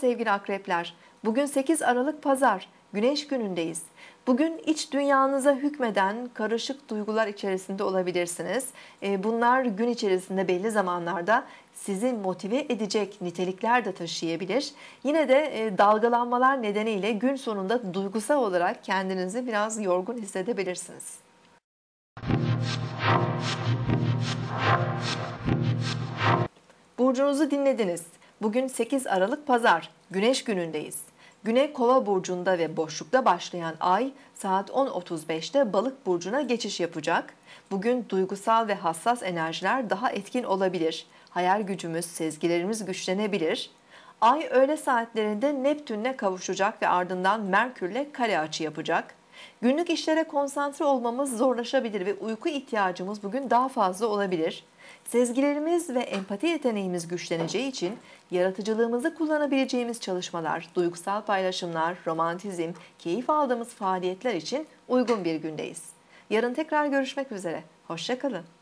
sevgili akrepler. Bugün 8 Aralık Pazar, Güneş günündeyiz. Bugün iç dünyanıza hükmeden karışık duygular içerisinde olabilirsiniz. E, bunlar gün içerisinde belli zamanlarda sizi motive edecek nitelikler de taşıyabilir. Yine de e, dalgalanmalar nedeniyle gün sonunda duygusal olarak kendinizi biraz yorgun hissedebilirsiniz. Burcunuzu dinlediniz. Bugün 8 Aralık Pazar, Güneş günündeyiz. Güney Kova burcunda ve boşlukta başlayan ay saat 10.35'te Balık burcuna geçiş yapacak. Bugün duygusal ve hassas enerjiler daha etkin olabilir. Hayal gücümüz, sezgilerimiz güçlenebilir. Ay öğle saatlerinde Neptün'le kavuşacak ve ardından Merkür'le kare açı yapacak. Günlük işlere konsantre olmamız zorlaşabilir ve uyku ihtiyacımız bugün daha fazla olabilir. Sezgilerimiz ve empati yeteneğimiz güçleneceği için yaratıcılığımızı kullanabileceğimiz çalışmalar, duygusal paylaşımlar, romantizm, keyif aldığımız faaliyetler için uygun bir gündeyiz. Yarın tekrar görüşmek üzere. Hoşçakalın.